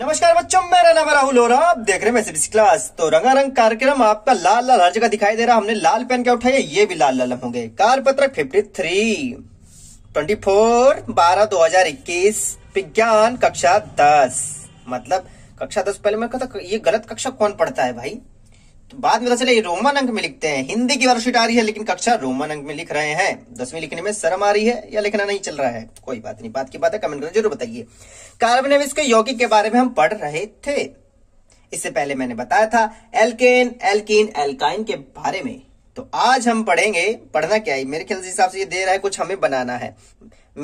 नमस्कार बच्चों मेरा नाम राहुल और आप देख रहे हैं क्लास तो रंगारंग कार्यक्रम आपका लाल लाल हर जगह दिखाई दे रहा हमने लाल पेन क्या उठाया ये भी लाल लाल होंगे कार पत्रक फिफ्टी थ्री ट्वेंटी फोर बारह दो हजार इक्कीस विज्ञान कक्षा दस मतलब कक्षा दस पहले मैं कहता ये गलत कक्षा कौन पढ़ता है भाई बाद में चले रोमन अंक में लिखते हैं हिंदी की वर्कशीट आ रही है लेकिन कक्षा रोमन अंक में लिख रहे हैं दसवीं लिखने में शर्म आ रही है या लिखना नहीं चल रहा है कोई बात नहीं बात की बात है कमेंट करके जरूर बताइए कार्बन के यौगिक के बारे में हम पढ़ रहे थे इससे पहले मैंने बताया था एल्केन एल्किन एल्काइन के बारे में तो आज हम पढ़ेंगे पढ़ना क्या है मेरे ख्याल से हिसाब से ये दे रहा है कुछ हमें बनाना है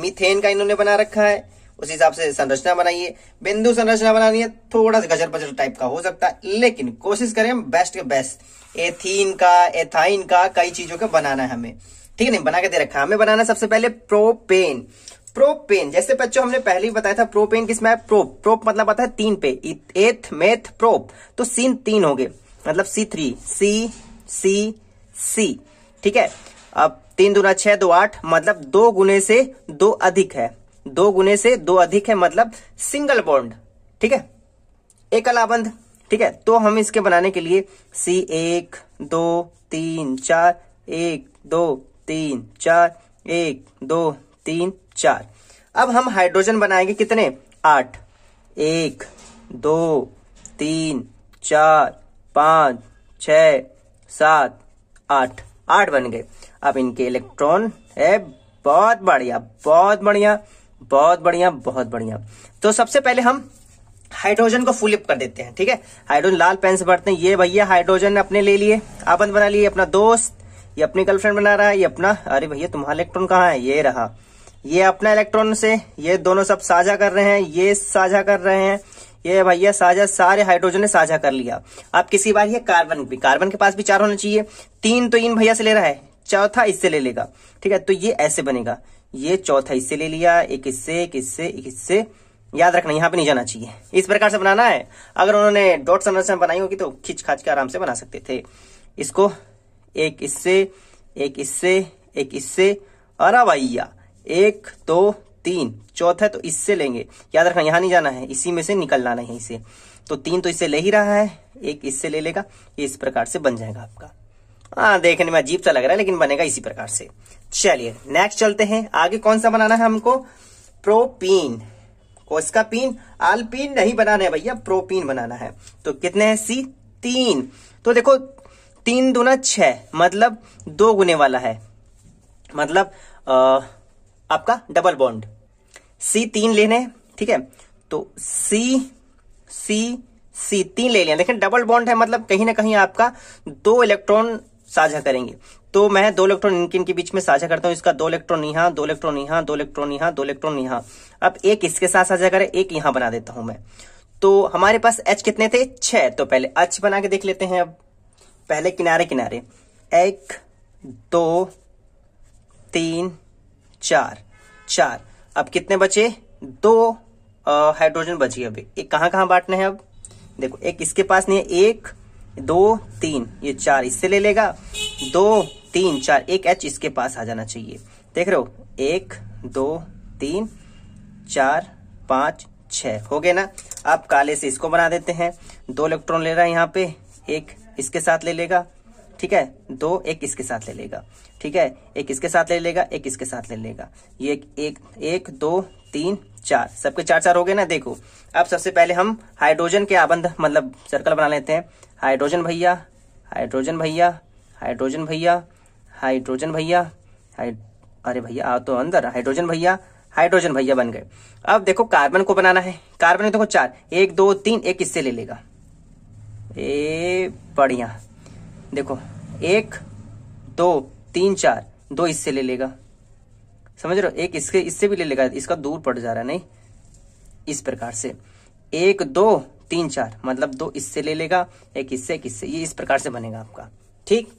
मिथेन का इन्होंने बना रखा है उस हिसाब से संरचना बनाइए बिंदु संरचना बनानी है थोड़ा सा गजर पचर टाइप का हो सकता है लेकिन कोशिश करें बेस्ट के बेस्ट एथीन का एथाइन का कई चीजों का बनाना है हमें ठीक है नहीं बना के दे रखा हमें बनाना सबसे पहले प्रोपेन प्रोपेन जैसे बच्चों हमने पहले ही बताया था प्रोपेन किसमें है प्रोप प्रोप मतलब आता है तीन पे एथ मेथ प्रोप तो सीन तीन हो गए मतलब सी थ्री सी सी सी ठीक है अब तीन दुना छह दो आठ मतलब दो गुने से दो अधिक है दो गुने से दो अधिक है मतलब सिंगल बॉन्ड ठीक है एक अलाबंध ठीक है तो हम इसके बनाने के लिए सी एक दो तीन चार एक दो तीन चार एक दो तीन चार अब हम हाइड्रोजन बनाएंगे कितने आठ एक दो तीन चार पांच छ सात आठ आठ बन गए अब इनके इलेक्ट्रॉन है बहुत बढ़िया बहुत बढ़िया बहुत बढ़िया बहुत बढ़िया तो सबसे पहले हम हाइड्रोजन को फुलिप कर देते हैं ठीक है हाइड्रोजन लाल पेन से भरते हैं ये भैया हाइड्रोजन अपने ले लिए आपन बना लिए अपना दोस्त ये अपनी गर्लफ्रेंड बना रहा है ये अपना अरे भैया तुम्हारा इलेक्ट्रॉन कहाँ है ये रहा ये अपना इलेक्ट्रॉन से ये दोनों सब साझा कर रहे हैं ये साझा कर रहे हैं ये भैया साझा सारे हाइड्रोजन ने साझा कर लिया अब किसी बार ये कार्बन भी कार्बन के पास भी चार होना चाहिए तीन तो इन भैया से ले रहा है चौथा इससे ले लेगा ठीक है तो ये ऐसे बनेगा ये चौथा इससे ले लिया एक इससे एक इससे एक इससे याद रखना यहाँ पे नहीं जाना चाहिए इस प्रकार से बनाना है अगर उन्होंने डॉट संरचना बनाई होगी तो खिंच खाच के आराम से बना सकते थे इसको एक इससे एक इससे एक इससे अरा भैया एक दो तीन चौथा तो इससे लेंगे याद रखना यहाँ नहीं जाना है इसी में से निकलना नहीं इसे तो तीन तो इससे ले ही रहा है एक इससे ले लेगा ये इस प्रकार से बन जाएगा आपका हाँ देखने में अजीब सा लग रहा है लेकिन बनेगा इसी प्रकार से चलिए नेक्स्ट चलते हैं आगे कौन सा बनाना है हमको प्रोपीन कोसका पीन आलपीन नहीं बनाना है भैया प्रोपीन बनाना है तो कितने हैं सी तीन तो देखो तीन दूना छ मतलब दो गुने वाला है मतलब आ, आपका डबल बॉन्ड सी तीन लेने ठीक है तो सी सी सी तीन ले लिया देखें डबल बॉन्ड है मतलब कहीं ना कहीं आपका दो इलेक्ट्रॉन साझा करेंगे तो मैं दो इलेक्ट्रॉन इनके इनके बीच में साझा करता हूँ इसका दो इलेक्ट्रॉन यहां दो इलेक्ट्रॉन यहां दो इलेक्ट्रॉन यहां दो इलेक्ट्रॉन यहां अब एक इसके साथ साझा करें एक यहां बना देता हूं मैं तो हमारे पास एच कितने थे छह तो पहले एच बना के देख लेते हैं अब पहले किनारे किनारे एक दो तीन चार चार अब कितने बचे दो हाइड्रोजन बची अभी एक कहां कहां बांटने हैं अब देखो एक इसके पास नहीं है एक दो तीन ये चार इससे ले लेगा दो तीन चार एक एच इसके पास आ जाना चाहिए देख रहे हो एक दो तीन चार पांच छ हो गए ना आप काले से इसको बना देते हैं दो इलेक्ट्रॉन ले रहा है यहाँ पे एक इसके साथ ले लेगा ठीक है दो एक इसके साथ ले लेगा ठीक है एक इसके साथ ले लेगा एक इसके साथ ले लेगा ये एक एक, एक दो तीन चार सबके चार चार हो गए ना देखो अब सबसे पहले हम हाइड्रोजन के आबंध मतलब सर्कल बना लेते हैं हाइड्रोजन भैया हाइड्रोजन भैया हाइड्रोजन भैया हाइड्रोजन भैया अरे भैया आ तो अंदर हाइड्रोजन भैया हाइड्रोजन भैया बन गए अब देखो कार्बन को बनाना है कार्बन देखो चार एक दो तीन एक इससे ले लेगा ए बढ़िया देखो एक दो तीन चार दो इससे ले लेगा समझ रहे हो एक इसके इससे भी ले लेगा इसका दूर पड़ जा रहा है नहीं इस प्रकार से एक दो तीन चार मतलब दो इससे ले लेगा एक इससे एक इससे ये इस प्रकार से बनेगा आपका ठीक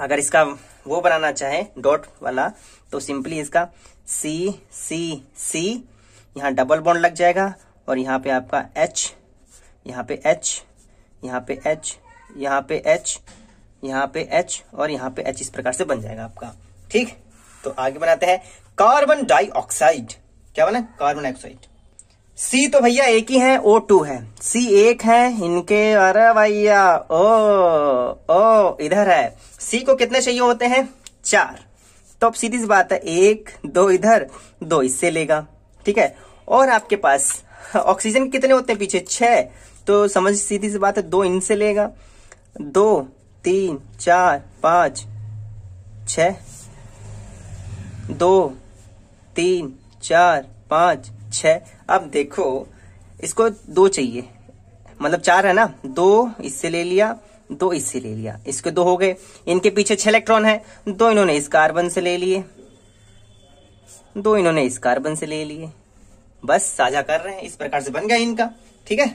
अगर इसका वो बनाना चाहे डॉट वाला तो सिंपली इसका सी सी सी यहाँ डबल बॉन्ड लग जाएगा और यहाँ पे आपका एच यहाँ पे एच यहाँ पे एच यहाँ पे एच यहाँ पे एच और यहाँ पे एच इस प्रकार से बन जाएगा आपका ठीक तो आगे बनाते हैं कार्बन डाइऑक्साइड क्या बना कार्बन डाइऑक्साइड सी तो भैया एक ही है ओ टू है सी एक है इनके अरे भैया ओ ओ इधर है सी को कितने चाहिए होते हैं चार तो अब सीधी सी बात है एक दो इधर दो इससे लेगा ठीक है और आपके पास ऑक्सीजन कितने होते हैं पीछे छह तो समझ सीधी सी बात है दो इनसे लेगा दो तीन चार पांच छ दो तीन चार पाँच छः अब देखो इसको दो चाहिए मतलब चार है ना दो इससे ले लिया दो इससे ले लिया इसके दो हो गए इनके पीछे छह इलेक्ट्रॉन है दो इन्होंने इस कार्बन से ले लिए दो इन्होंने इस कार्बन से ले लिए बस साझा कर रहे हैं इस प्रकार से बन गया इनका ठीक है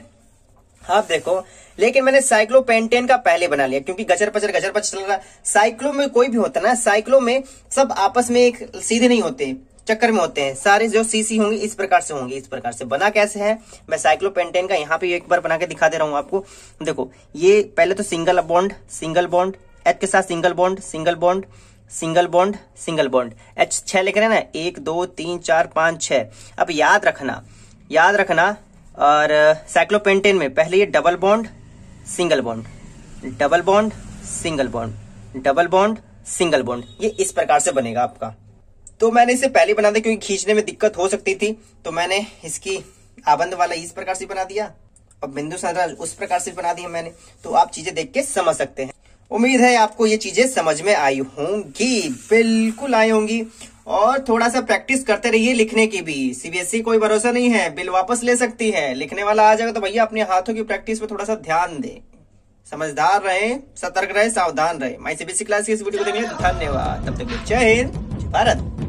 आप देखो लेकिन मैंने साइक्लोपेंटेन का पहले बना लिया क्योंकि गजर पचर गजर पचर चल रहा साइक्लो में कोई भी होता ना साइक्लो में सब आपस में एक सीधे नहीं होते चक्कर में होते हैं सारे जो सीसी होंगे इस प्रकार से होंगे इस प्रकार से बना कैसे है मैं साइक्लोपेंटेन का यहाँ पे एक बार बना के दिखा दे रहा हूँ आपको देखो ये पहले तो single bond single bond H के साथ single bond single bond single bond single bond H छह लिख रहे हैं ना एक दो तीन चार पांच छह अब याद रखना याद रखना और साइक्लोपेंटेन में पहले ये double bond single bond double bond single bond double bond single bond ये इस प्रकार से बनेगा आपका तो मैंने इसे पहले बना दिया क्योंकि खींचने में दिक्कत हो सकती थी तो मैंने इसकी आबंद वाला इस प्रकार से बना दिया और बिंदु संतराज उस प्रकार से बना दिया मैंने तो आप चीजें देख के समझ सकते हैं उम्मीद है आपको ये चीजें समझ में आई होंगी बिल्कुल आई होंगी और थोड़ा सा प्रैक्टिस करते रहिए लिखने की भी सीबीएसई e कोई भरोसा नहीं है बिल वापस ले सकती है लिखने वाला आ जाएगा तो भैया अपने हाथों की प्रैक्टिस पर थोड़ा सा ध्यान दे समझदार रहे सतर्क रहे सावधान रहे माई सीबीएसई क्लास की इस वीडियो को देखने धन्यवाद तब तक जय हिंद भारत